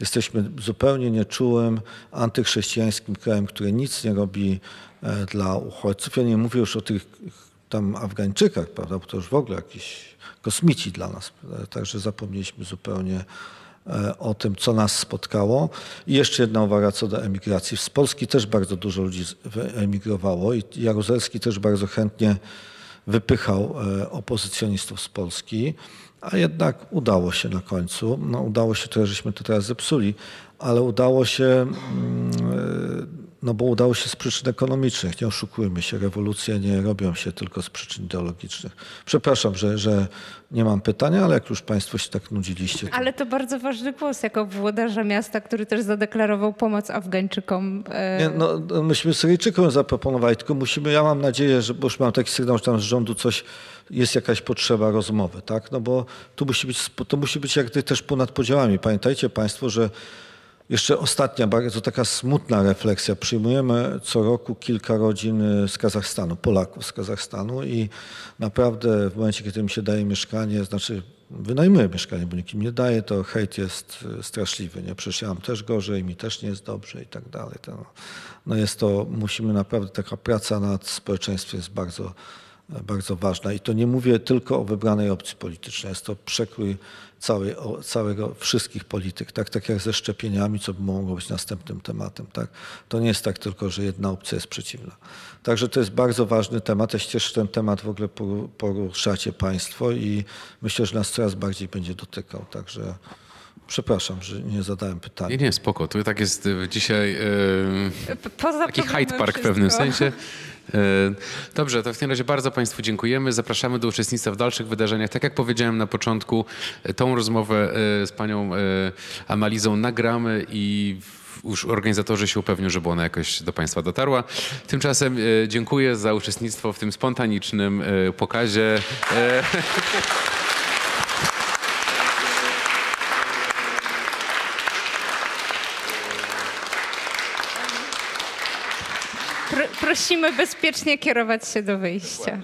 Jesteśmy zupełnie nieczułym, antychrześcijańskim krajem, który nic nie robi e, dla uchodźców. Ja nie mówię już o tych tam Afgańczykach, prawda, bo to już w ogóle jakiś kosmici dla nas. E, także zapomnieliśmy zupełnie E, o tym, co nas spotkało. I jeszcze jedna uwaga co do emigracji. Z Polski też bardzo dużo ludzi emigrowało i Jaruzelski też bardzo chętnie wypychał e, opozycjonistów z Polski, a jednak udało się na końcu. No, udało się, trochę żeśmy to teraz zepsuli, ale udało się mm, e, no bo udało się z przyczyn ekonomicznych, nie oszukujmy się, rewolucje nie robią się tylko z przyczyn ideologicznych. Przepraszam, że, że nie mam pytania, ale jak już Państwo się tak nudziliście. To... Ale to bardzo ważny głos jako włodarza miasta, który też zadeklarował pomoc Afgańczykom. E, nie, no, myśmy Syryjczykom zaproponowali, tylko musimy, ja mam nadzieję, że, bo już mam taki sygnał, że tam z rządu coś jest jakaś potrzeba rozmowy, tak? No bo tu musi być, to musi być jak gdyby też ponad podziałami. Pamiętajcie Państwo, że jeszcze ostatnia, bardzo taka smutna refleksja. Przyjmujemy co roku kilka rodzin y, z Kazachstanu, Polaków z Kazachstanu i naprawdę w momencie, kiedy mi się daje mieszkanie, znaczy wynajmuję mieszkanie, bo nikt nie daje, to hejt jest y, straszliwy. Nie? Przecież ja mam też gorzej, mi też nie jest dobrze i tak dalej. No jest to, musimy naprawdę, taka praca nad społeczeństwem jest bardzo bardzo ważna. I to nie mówię tylko o wybranej opcji politycznej, jest to przekrój całej, całego, wszystkich polityk, tak, tak jak ze szczepieniami, co by mogło być następnym tematem. Tak? To nie jest tak tylko, że jedna opcja jest przeciwna. Także to jest bardzo ważny temat. Ja się cieszę, że ten temat w ogóle poruszacie Państwo i myślę, że nas coraz bardziej będzie dotykał. Także Przepraszam, że nie zadałem pytania. Nie, nie, spoko. Tu tak jest y, dzisiaj yy, taki Hyde Park wszystko. w pewnym sensie. E, dobrze, to w takim razie bardzo Państwu dziękujemy. Zapraszamy do uczestnictwa w dalszych wydarzeniach. Tak jak powiedziałem na początku, e, tą rozmowę e, z Panią Amalizą nagramy i już organizatorzy się upewnią, żeby ona jakoś do Państwa dotarła. Tymczasem dziękuję za uczestnictwo w tym spontanicznym pokazie. musimy bezpiecznie kierować się do wyjścia.